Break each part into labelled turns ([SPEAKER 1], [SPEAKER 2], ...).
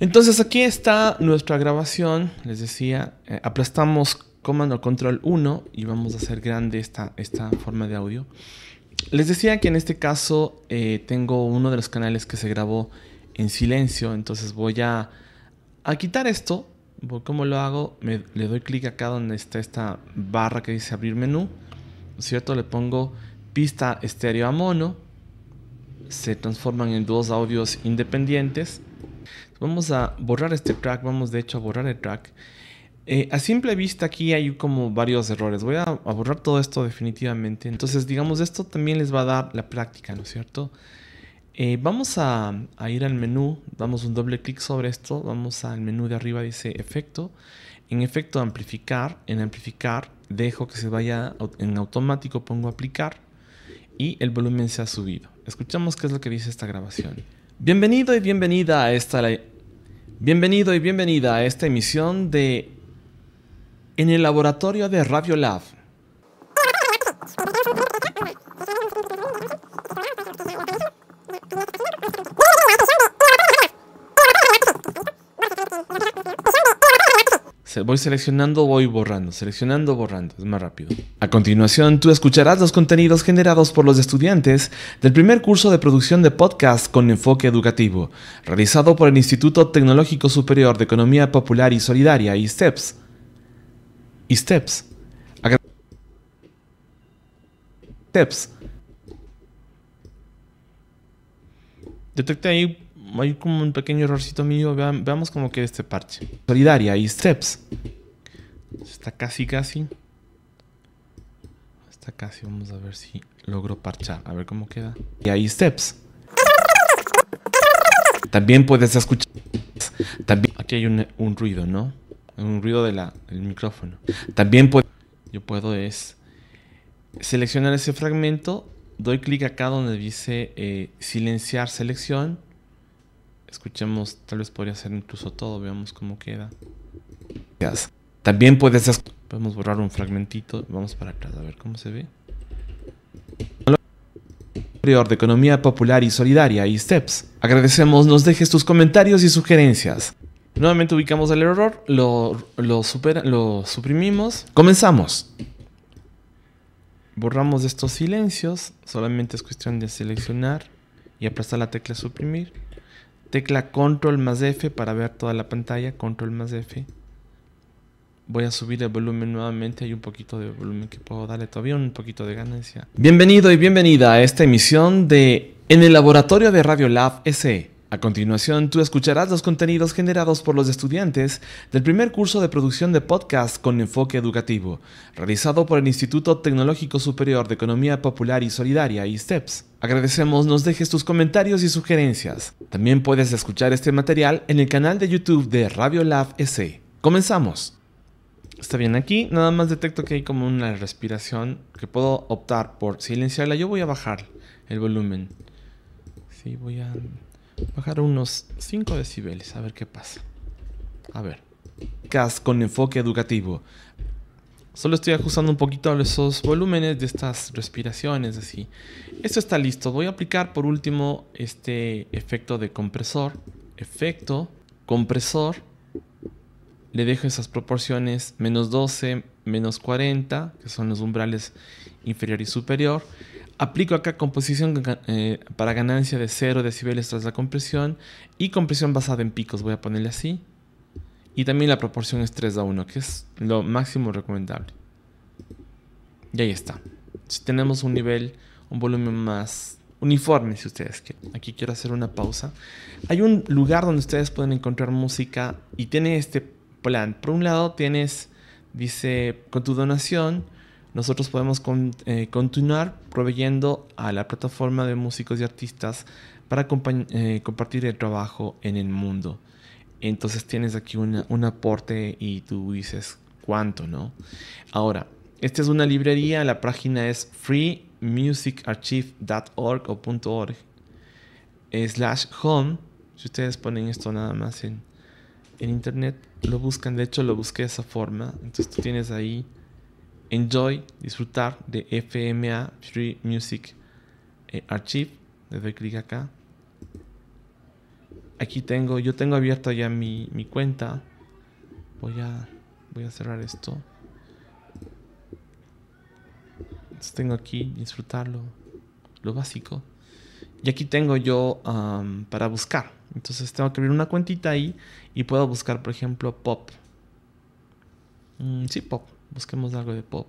[SPEAKER 1] Entonces aquí está nuestra grabación. Les decía, eh, aplastamos comando Control 1 y vamos a hacer grande esta, esta forma de audio. Les decía que en este caso eh, tengo uno de los canales que se grabó en silencio, entonces voy a, quitar esto. ¿Cómo lo hago? le doy clic acá donde está esta barra que dice abrir menú, ¿cierto? Le pongo pista estéreo a mono, se transforman en dos audios independientes Vamos a borrar este track, vamos de hecho a borrar el track. Eh, a simple vista aquí hay como varios errores. Voy a, borrar todo esto definitivamente. Entonces, digamos, esto también les va a dar la práctica, ¿no es cierto? Eh, vamos a, a, ir al menú, damos un doble clic sobre esto, vamos al menú de arriba, dice efecto. En efecto, amplificar. En amplificar, dejo que se vaya en automático, pongo aplicar y el volumen se ha subido. Escuchamos qué es lo que dice esta grabación. Bienvenido y bienvenida a esta Bienvenido y bienvenida a esta emisión de En el laboratorio de Radio Lab Voy seleccionando, voy borrando, seleccionando, borrando. Es más rápido. A continuación, tú escucharás los contenidos generados por los estudiantes del primer curso de producción de podcast con enfoque educativo, realizado por el Instituto Tecnológico Superior de Economía Popular y Solidaria, ISTEPS. ISTEPS. E Steps. Detecta ahí hay como un pequeño errorcito mío. veamos cómo queda este parche. Solidaria y steps. Está casi, casi. Está casi. Vamos a ver si logro parchar. A ver cómo queda. Y ahí steps. También puedes escuchar. También, aquí hay un, ruido, ¿no? Un ruido del micrófono. También puedo. Yo puedo es seleccionar ese fragmento. Doy clic acá donde dice eh, silenciar selección Escuchemos, tal vez podría ser incluso todo, veamos cómo queda. También puedes Podemos borrar un fragmentito. Vamos para atrás a ver cómo se ve. De Economía Popular y Solidaria y STEPS. Agradecemos, nos dejes tus comentarios y sugerencias. Nuevamente ubicamos el error, lo, lo suprimimos. Comenzamos. Borramos estos silencios, solamente es cuestión de seleccionar y aplastar la tecla suprimir. Tecla control más F para ver toda la pantalla. Control más F. Voy a subir el volumen nuevamente. Hay un poquito de volumen que puedo darle todavía, un poquito de ganancia. Bienvenido y bienvenida a esta emisión de En el Laboratorio de radio lab SE. A continuación, tú escucharás los contenidos generados por los estudiantes del primer curso de producción de podcast con enfoque educativo, realizado por el Instituto Tecnológico Superior de Economía Popular y Solidaria, ISTEPS. E Agradecemos nos dejes tus comentarios y sugerencias. También puedes escuchar este material en el canal de YouTube de Radio Lab S. ¡Comenzamos! Está bien, aquí nada más detecto que hay como una respiración que puedo optar por silenciarla. Yo voy a bajar el volumen. Sí, voy a... Bajar unos 5 decibeles, a ver qué pasa. A ver. CAS con enfoque educativo. Solo estoy ajustando un poquito esos volúmenes de estas respiraciones, así. Esto está listo. Voy a aplicar por último este efecto de compresor. Efecto, compresor. Le dejo esas proporciones menos 12, menos 40, que son los umbrales inferior y superior. Aplico acá composición eh, para ganancia de 0 decibeles tras la compresión y compresión basada en picos, voy a ponerle así. Y también la proporción es 3 a 1, que es lo máximo recomendable. Y ahí está. Si tenemos un nivel, un volumen más uniforme, si ustedes quieren. Aquí quiero hacer una pausa. Hay un lugar donde ustedes pueden encontrar música y tiene este plan. Por un lado tienes, dice, con tu donación nosotros podemos eh, continuar proveyendo a la plataforma de músicos y artistas para eh, compartir el trabajo en el mundo. Entonces tienes aquí un aporte y tú dices cuánto, ¿no? Ahora, esta es una librería, la página es freemusicarchive.org o .org slash home. Si ustedes ponen esto nada más en, en internet, lo buscan, de hecho lo busqué de esa forma. Entonces tú tienes ahí enjoy, disfrutar de FMA Free Music eh, Archive. Le doy clic acá. Aquí tengo, yo tengo abierta ya mi, cuenta. Voy a, voy a cerrar esto. Entonces tengo aquí disfrutarlo, lo básico. Y aquí tengo yo para buscar. Entonces tengo que abrir una cuentita ahí y puedo buscar, por ejemplo, pop. Mm, sí, pop. Busquemos algo de pop.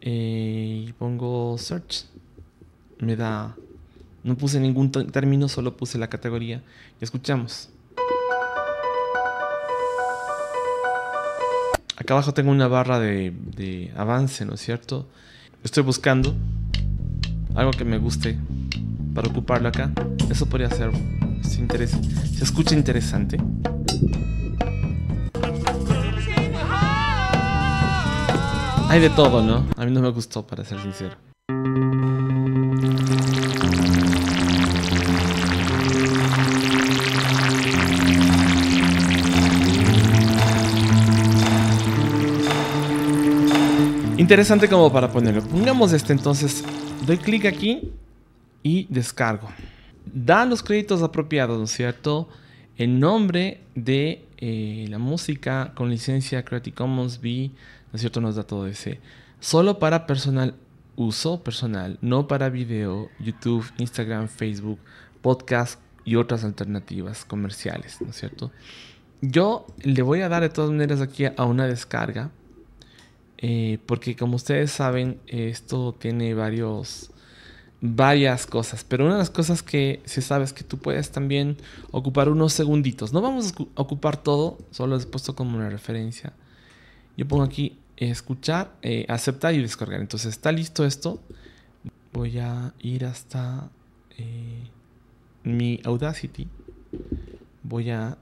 [SPEAKER 1] Eh, y pongo search. Me da... No puse ningún término, solo puse la categoría. Y escuchamos. Acá abajo tengo una barra de, avance, ¿no es cierto? Estoy buscando algo que me guste para ocuparlo acá. Eso podría ser si, se escucha interesante. Hay de todo, ¿no? A mí no me gustó, para ser sincero. Interesante como para ponerlo. Pongamos este entonces. Doy clic aquí y descargo. Da los créditos apropiados, ¿no es cierto? El nombre de eh, la música con licencia Creative Commons B ¿no es cierto? Nos da todo ese. Solo para personal uso personal, no para video, YouTube, Instagram, Facebook, podcast y otras alternativas comerciales, ¿no es cierto? Yo le voy a dar de todas maneras aquí a una descarga, eh, porque como ustedes saben, esto tiene varios, varias cosas, pero una de las cosas que se sabe es que tú puedes también ocupar unos segunditos. No vamos a ocupar todo, solo les he puesto como una referencia yo pongo aquí eh, escuchar, eh, aceptar y descargar. Entonces está listo esto. Voy a ir hasta eh, mi Audacity. Voy a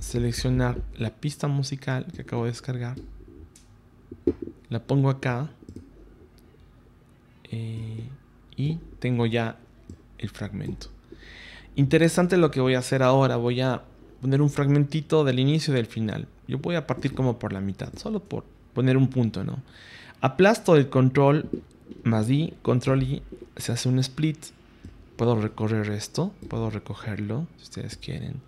[SPEAKER 1] seleccionar la pista musical que acabo de descargar. La pongo acá. y tengo ya el fragmento. Interesante lo que voy a hacer ahora. Voy a poner un fragmentito del inicio y del final. Yo voy a partir como por la mitad, solo por poner un punto, ¿no? Aplasto el control más I, control I, se hace un split. Puedo recorrer esto, puedo recogerlo si ustedes quieren.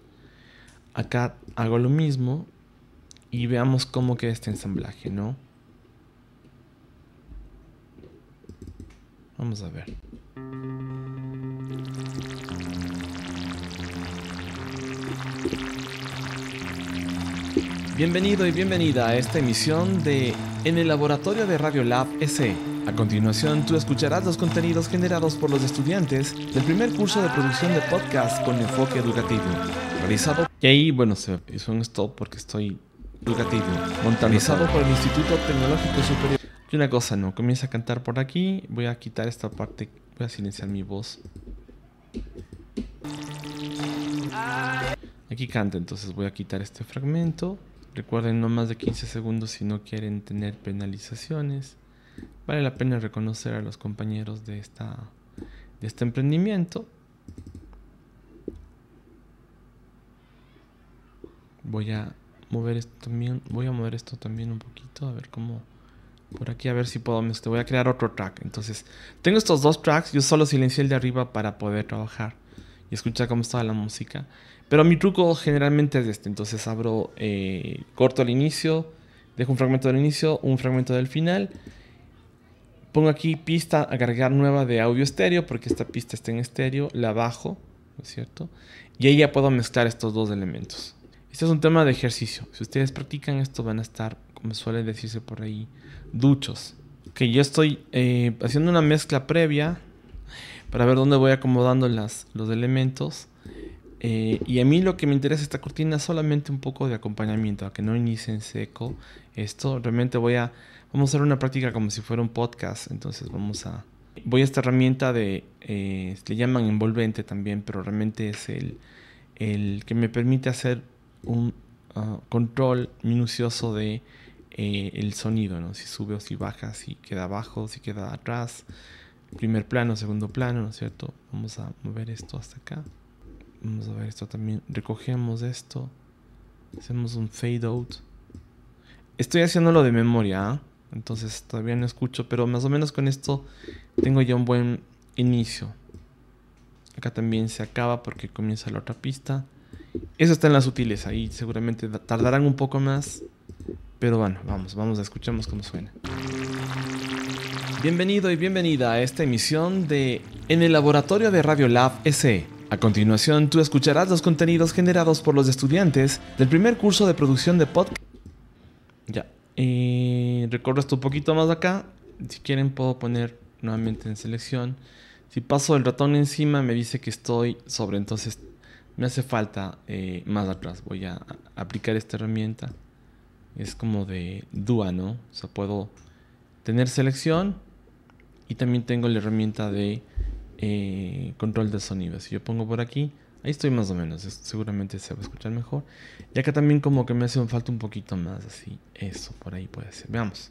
[SPEAKER 1] Acá hago lo mismo y veamos cómo queda este ensamblaje, ¿no? Vamos a ver. Bienvenido y bienvenida a esta emisión de En el Laboratorio de Radio Lab S. A continuación, tú escucharás los contenidos generados por los estudiantes del primer curso de producción de podcast con enfoque educativo, realizado... Y ahí, bueno, se hizo un stop porque estoy educativo, montanizado por el Instituto Tecnológico Superior. Y una cosa, no, comienza a cantar por aquí, voy a quitar esta parte, voy a silenciar mi voz. Aquí canta, entonces voy a quitar este fragmento. Recuerden no más de 15 segundos si no quieren tener penalizaciones. Vale la pena reconocer a los compañeros de, esta, de este emprendimiento. Voy a mover esto también. Voy a mover esto también un poquito. A ver cómo. Por aquí a ver si puedo. Este, voy a crear otro track. Entonces, tengo estos dos tracks. Yo solo silencio el de arriba para poder trabajar escucha escuchar cómo estaba la música. Pero mi truco generalmente es este. Entonces abro, eh, corto el inicio, dejo un fragmento del inicio, un fragmento del final. Pongo aquí pista cargar nueva de audio estéreo, porque esta pista está en estéreo, la bajo, es cierto? Y ahí ya puedo mezclar estos dos elementos. Este es un tema de ejercicio. Si ustedes practican esto van a estar, como suele decirse por ahí, duchos. que yo estoy eh, haciendo una mezcla previa para ver dónde voy acomodando las, los elementos. Eh, y a mí lo que me interesa esta cortina es solamente un poco de acompañamiento, a que no inicie en seco. Esto realmente voy a, vamos a hacer una práctica como si fuera un podcast, entonces vamos a, voy a esta herramienta de, eh, le llaman envolvente también, pero realmente es el, el que me permite hacer un ah, control minucioso de eh, el sonido, ¿no? si sube o si baja, si queda abajo, si queda atrás primer plano, segundo plano, ¿no es cierto? Vamos a mover esto hasta acá. Vamos a ver esto también. Recogemos esto. Hacemos un fade out. Estoy haciéndolo de memoria, ¿ah? entonces todavía no escucho, pero más o menos con esto tengo ya un buen inicio. Acá también se acaba porque comienza la otra pista. Eso está en las sutiles, ahí seguramente tardarán un poco más. Pero bueno, vamos, vamos, a escuchamos cómo suena. Bienvenido y bienvenida a esta emisión de En el Laboratorio de Radio Lab SE. A continuación, tú escucharás los contenidos generados por los estudiantes del primer curso de producción de podcast. Ya, recorro esto un poquito más acá. Si quieren, puedo poner nuevamente en selección. Si paso el ratón encima, me dice que estoy sobre. Entonces, me hace falta eh, más atrás. Voy a aplicar esta herramienta. Es como de DUA, ¿no? O sea, puedo tener selección y también tengo la herramienta de eh, control de sonido. Si yo pongo por aquí, ahí estoy más o menos. seguramente se va a escuchar mejor. Y acá también como que me hace falta un poquito más. Así, eso por ahí puede ser. Veamos.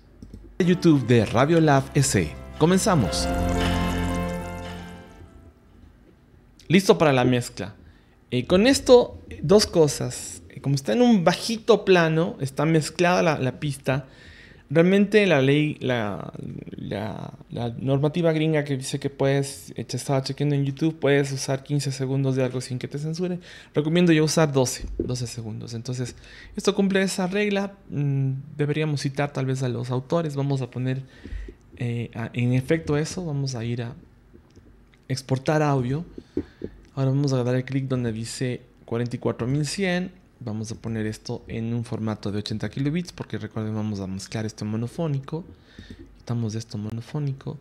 [SPEAKER 1] YouTube de Radio Lab S. Comenzamos. Listo para la mezcla. Eh, con esto, dos cosas. Eh, como está en un bajito plano, está mezclada la pista. Realmente la ley, la, normativa gringa que dice que puedes, eh, te estaba chequeando en YouTube, puedes usar 15 segundos de algo sin que te censuren, Recomiendo yo usar 12, 12 segundos. Entonces, esto cumple esa regla. Mm, deberíamos citar tal vez a los autores. Vamos a poner eh, en efecto eso. Vamos a ir a exportar audio. Ahora vamos a dar el clic donde dice 44100 Vamos a poner esto en un formato de 80 kilobits porque recuerden vamos a mezclar esto monofónico. Quitamos esto monofónico.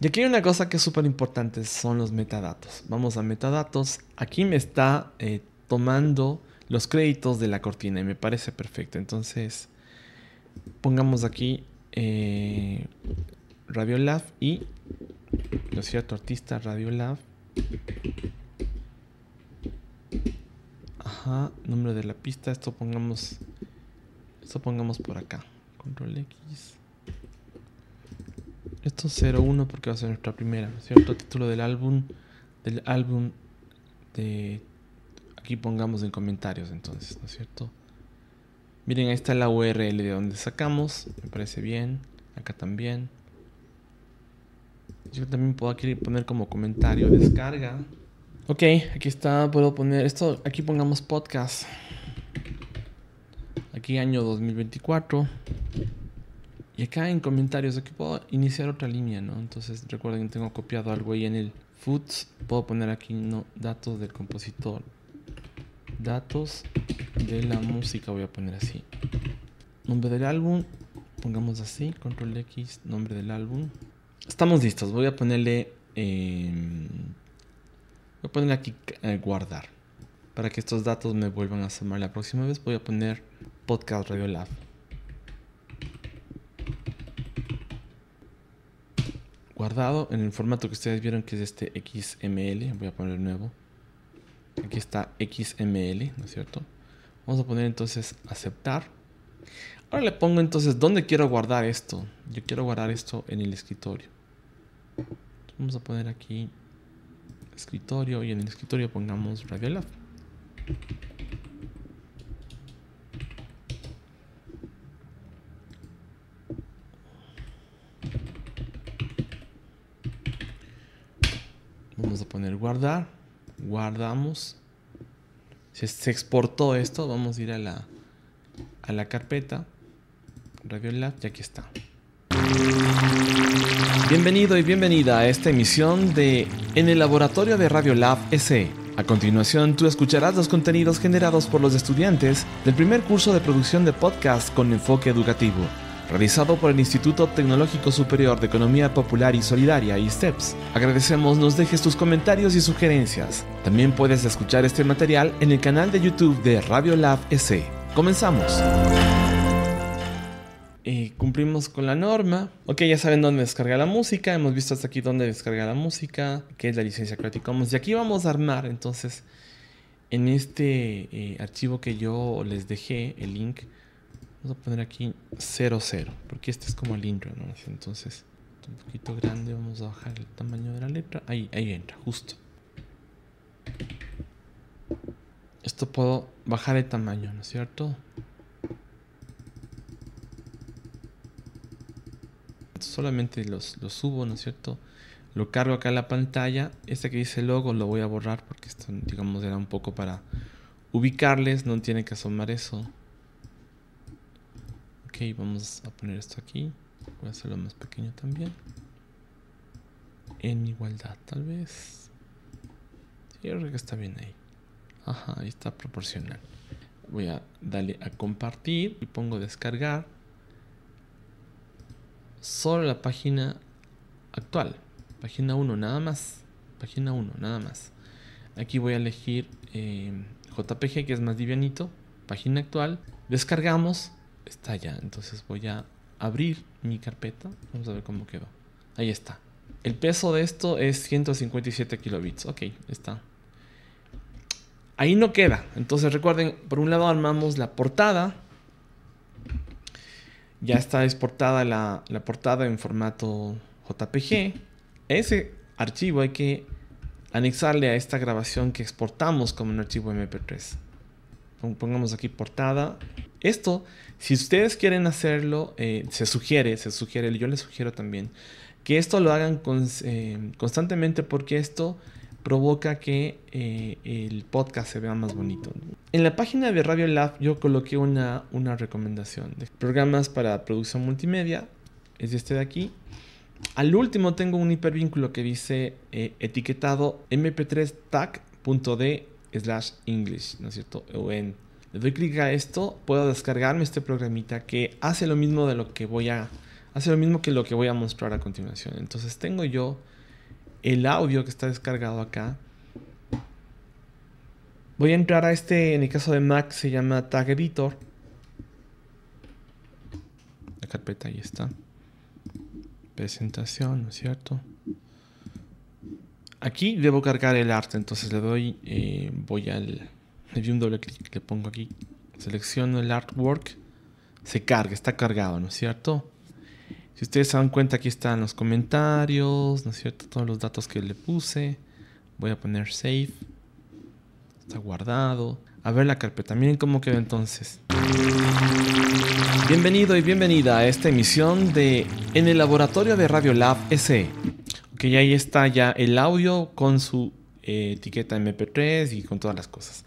[SPEAKER 1] Y aquí hay una cosa que es súper importante, son los metadatos. Vamos a metadatos. Aquí me está eh, tomando los créditos de la cortina y me parece perfecto. Entonces pongamos aquí radio eh, Radiolab y, lo cierto, artista Radiolab. Número nombre de la pista. Esto pongamos. Esto pongamos por acá. Control X. Esto 01 porque va a ser nuestra primera, cierto? Título del álbum. Del álbum de. Aquí pongamos en comentarios entonces, ¿no es cierto? Miren, ahí está la URL de donde sacamos. Me parece bien. Acá también. Yo también puedo aquí poner como comentario descarga. Ok, aquí está, puedo poner esto, aquí pongamos podcast. Aquí año 2024. Y acá en comentarios, aquí puedo iniciar otra línea, ¿no? Entonces recuerden que tengo copiado algo ahí en el foods. Puedo poner aquí no, datos del compositor. Datos de la música, voy a poner así. Nombre del álbum, pongamos así, control X, nombre del álbum. Estamos listos, voy a ponerle... Em, Voy a poner aquí eh, guardar. Para que estos datos me vuelvan a sumar la próxima vez, voy a poner podcast Radio Lab. Guardado en el formato que ustedes vieron que es este XML. Voy a poner nuevo. Aquí está XML, ¿no es cierto? Vamos a poner entonces aceptar. Ahora le pongo entonces dónde quiero guardar esto. Yo quiero guardar esto en el escritorio. Vamos a poner aquí escritorio y en el escritorio pongamos Radiolab. Vamos a poner guardar, guardamos. Si se exportó esto, vamos a ir a la, a la carpeta Radiolab y aquí está. Bienvenido y bienvenida a esta emisión de En el Laboratorio de Radio Lab SE. A continuación, tú escucharás los contenidos generados por los estudiantes del primer curso de producción de podcast con enfoque educativo, realizado por el Instituto Tecnológico Superior de Economía Popular y Solidaria, ISTEPS. E Agradecemos nos dejes tus comentarios y sugerencias. También puedes escuchar este material en el canal de YouTube de Radio Lab SE. Comenzamos cumplimos con la norma. Ok, ya saben dónde descarga la música. Hemos visto hasta aquí dónde descarga la música, que es la licencia Creative Commons. Y aquí vamos a armar, entonces, en este eh, archivo que yo les dejé, el link, vamos a poner aquí 00, porque este es como el intro, Entonces, un poquito grande, vamos a bajar el tamaño de la letra. Ahí, ahí entra, justo. Esto puedo bajar el tamaño, ¿no es cierto? solamente los, los subo, ¿no es cierto? Lo cargo acá en la pantalla. Este que dice logo lo voy a borrar porque esto, digamos, era un poco para ubicarles. No tiene que asomar eso. Ok, vamos a poner esto aquí. Voy a hacerlo más pequeño también. En igualdad, tal vez. yo creo que está bien ahí. Ajá, ahí está proporcional. Voy a darle a compartir y pongo descargar solo la página actual. Página 1, nada más. Página 1, nada más. Aquí voy a elegir em, JPG, que es más livianito. Página actual. Descargamos. Está ya. Entonces voy a abrir mi carpeta. Vamos a ver cómo quedó. Ahí está. El peso de esto es 157 kilobits. Ok, está. Ahí no queda. Entonces recuerden, por un lado armamos la portada ya está exportada la, portada en formato JPG. Ese archivo hay que anexarle a esta grabación que exportamos como un archivo MP3. Pongamos aquí portada. Esto, si ustedes quieren hacerlo, eh, se sugiere, se sugiere, yo les sugiero también que esto lo hagan eh, constantemente porque esto provoca que eh, el podcast se vea más bonito. En la página de Radio Lab yo coloqué una, una recomendación de programas para producción multimedia, es este de aquí. Al último tengo un hipervínculo que dice eh, etiquetado mp 3 de slash English, ¿no es cierto? le doy clic a esto, puedo descargarme este programita que hace lo mismo de lo que voy a hace lo mismo que lo que voy a mostrar a continuación. Entonces tengo yo el audio que está descargado acá. Voy a entrar a este, en el caso de Mac se llama Tag Editor. La carpeta ahí está. Presentación, ¿no es cierto? Aquí debo cargar el arte, entonces le doy, eh, voy al, le un doble clic, le pongo aquí, selecciono el artwork, se carga, está cargado, ¿no es cierto? Si ustedes se dan cuenta, aquí están los comentarios, ¿no es cierto? Todos los datos que le puse. Voy a poner save. Está guardado. A ver la carpeta, miren cómo quedó entonces. Bienvenido y bienvenida a esta emisión de En el laboratorio de Radio Radiolab SE. Ok, ahí está ya el audio con su eh, etiqueta MP3 y con todas las cosas.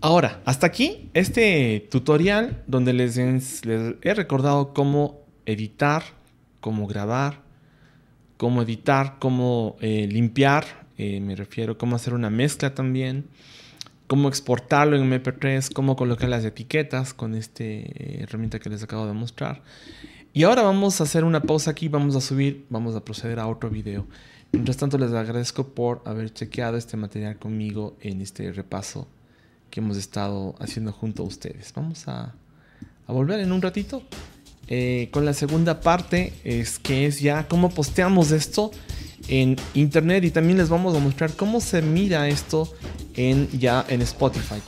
[SPEAKER 1] Ahora, hasta aquí este tutorial donde les he recordado cómo editar cómo grabar, cómo editar, cómo eh, limpiar, eh, me refiero, cómo hacer una mezcla también, cómo exportarlo en MP3, cómo colocar las etiquetas con esta eh, herramienta que les acabo de mostrar. Y ahora vamos a hacer una pausa aquí, vamos a subir, vamos a proceder a otro video. Mientras tanto, les agradezco por haber chequeado este material conmigo en este repaso que hemos estado haciendo junto a ustedes. Vamos a, a volver en un ratito. Eh, con la segunda parte, es que es ya cómo posteamos esto en internet y también les vamos a mostrar cómo se mira esto en, ya en Spotify.